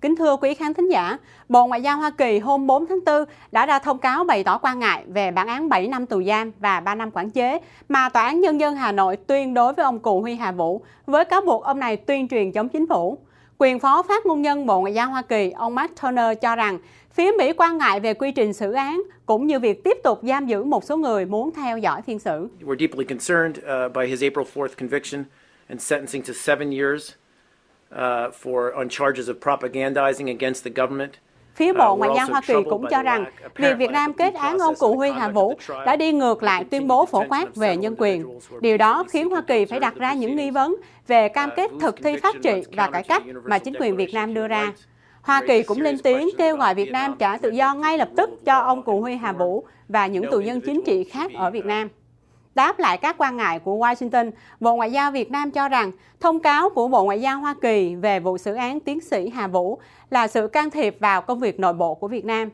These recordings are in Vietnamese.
Kính thưa quý khán thính giả, Bộ Ngoại giao Hoa Kỳ hôm 4 tháng 4 đã ra thông cáo bày tỏ quan ngại về bản án 7 năm tù giam và 3 năm quản chế mà Tòa án Nhân dân Hà Nội tuyên đối với ông Cụ Huy Hà Vũ với cáo buộc ông này tuyên truyền chống chính phủ. Quyền phó phát ngôn nhân Bộ Ngoại giao Hoa Kỳ, ông Mark Turner cho rằng phía Mỹ quan ngại về quy trình xử án cũng như việc tiếp tục giam giữ một số người muốn theo dõi phiên xử. We're deeply concerned uh, by his April 4th conviction and sentencing to 7 years Uh, for on charges of propagandizing against the government. Phía uh, Bộ Ngoại giao Hoa Kỳ cũng cho rằng việc Việt Nam kết án ông Cụ Huy Hà Vũ đã đi ngược lại tuyên bố phổ quát về nhân quyền. Điều đó khiến Hoa Kỳ phải đặt ra những nghi vấn về cam uh, kết thực thi pháp trị và cải cách mà chính quyền Việt Nam đưa ra. Hoa Kỳ cũng lên tiếng kêu gọi Việt Nam trả tự do ngay lập tức cho ông Cụ Huy Hà Vũ và những tù nhân chính trị khác ở Việt Nam. Đáp lại các quan ngại của Washington, Bộ Ngoại giao Việt Nam cho rằng thông cáo của Bộ Ngoại giao Hoa Kỳ về vụ xử án tiến sĩ Hà Vũ là sự can thiệp vào công việc nội bộ của Việt Nam.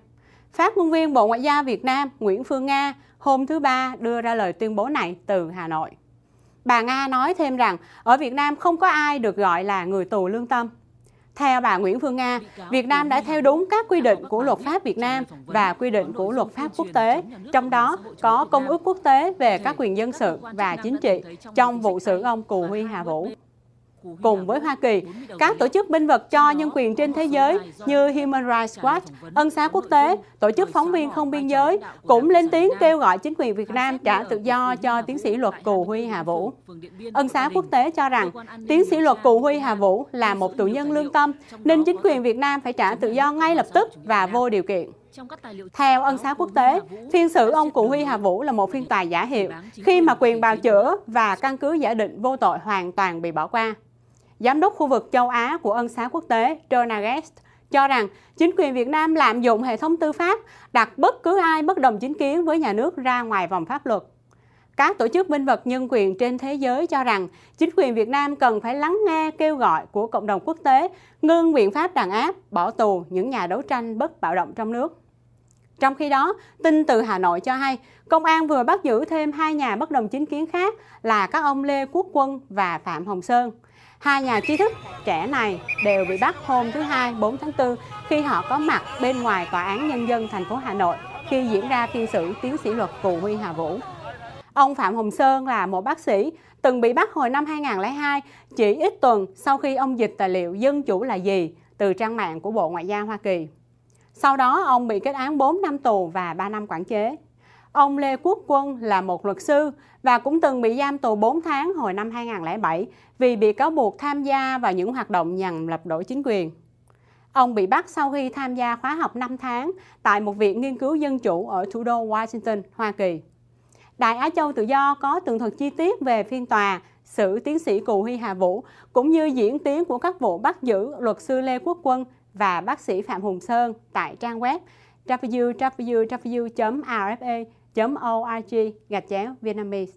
Phát ngôn viên Bộ Ngoại giao Việt Nam Nguyễn Phương Nga hôm thứ Ba đưa ra lời tuyên bố này từ Hà Nội. Bà Nga nói thêm rằng ở Việt Nam không có ai được gọi là người tù lương tâm. Theo bà Nguyễn Phương Nga, Việt Nam đã theo đúng các quy định của luật pháp Việt Nam và quy định của luật pháp quốc tế, trong đó có Công ước quốc tế về các quyền dân sự và chính trị trong vụ xử ông Cù Huy Hà Vũ. Cùng với Hoa Kỳ, các tổ chức binh vật cho nhân quyền trên thế giới như Human Rights Watch, Ân xá quốc tế, Tổ chức phóng viên không biên giới cũng lên tiếng kêu gọi chính quyền Việt Nam trả tự do cho tiến sĩ luật Cù Huy Hà Vũ. Ân xá quốc tế cho rằng tiến sĩ luật Cù Huy Hà Vũ là một tù nhân lương tâm nên chính quyền Việt Nam phải trả tự do ngay lập tức và vô điều kiện. Theo ân xá quốc tế, phiên xử ông Cụ Huy Hà Vũ là một phiên tòa giả hiệu, khi mà quyền bào chữa và căn cứ giả định vô tội hoàn toàn bị bỏ qua. Giám đốc khu vực châu Á của Ân xá quốc tế Ternagest cho rằng chính quyền Việt Nam lạm dụng hệ thống tư pháp, đặt bất cứ ai bất đồng chính kiến với nhà nước ra ngoài vòng pháp luật. Các tổ chức minh vật nhân quyền trên thế giới cho rằng chính quyền Việt Nam cần phải lắng nghe kêu gọi của cộng đồng quốc tế ngưng biện pháp đàn áp, bỏ tù những nhà đấu tranh bất bạo động trong nước. Trong khi đó, tin từ Hà Nội cho hay, công an vừa bắt giữ thêm hai nhà bất đồng chính kiến khác là các ông Lê Quốc Quân và Phạm Hồng Sơn. Hai nhà trí thức trẻ này đều bị bắt hôm thứ Hai 4 tháng 4 khi họ có mặt bên ngoài Tòa án Nhân dân thành phố Hà Nội khi diễn ra phiên xử tiến sĩ luật Cù Huy Hà Vũ. Ông Phạm Hồng Sơn là một bác sĩ từng bị bắt hồi năm 2002, chỉ ít tuần sau khi ông dịch tài liệu Dân chủ là gì từ trang mạng của Bộ Ngoại giao Hoa Kỳ. Sau đó, ông bị kết án 4 năm tù và 3 năm quản chế. Ông Lê Quốc Quân là một luật sư và cũng từng bị giam tù 4 tháng hồi năm 2007 vì bị cáo buộc tham gia vào những hoạt động nhằm lật đổ chính quyền. Ông bị bắt sau khi tham gia khóa học 5 tháng tại một viện nghiên cứu dân chủ ở thủ đô Washington, Hoa Kỳ. Đại Á Châu Tự Do có tường thuật chi tiết về phiên tòa, xử tiến sĩ Cù Huy Hà Vũ, cũng như diễn tiến của các vụ bắt giữ luật sư Lê Quốc Quân và bác sĩ Phạm Hùng Sơn tại trang web www.rfa.com org gạch chéo vietnamese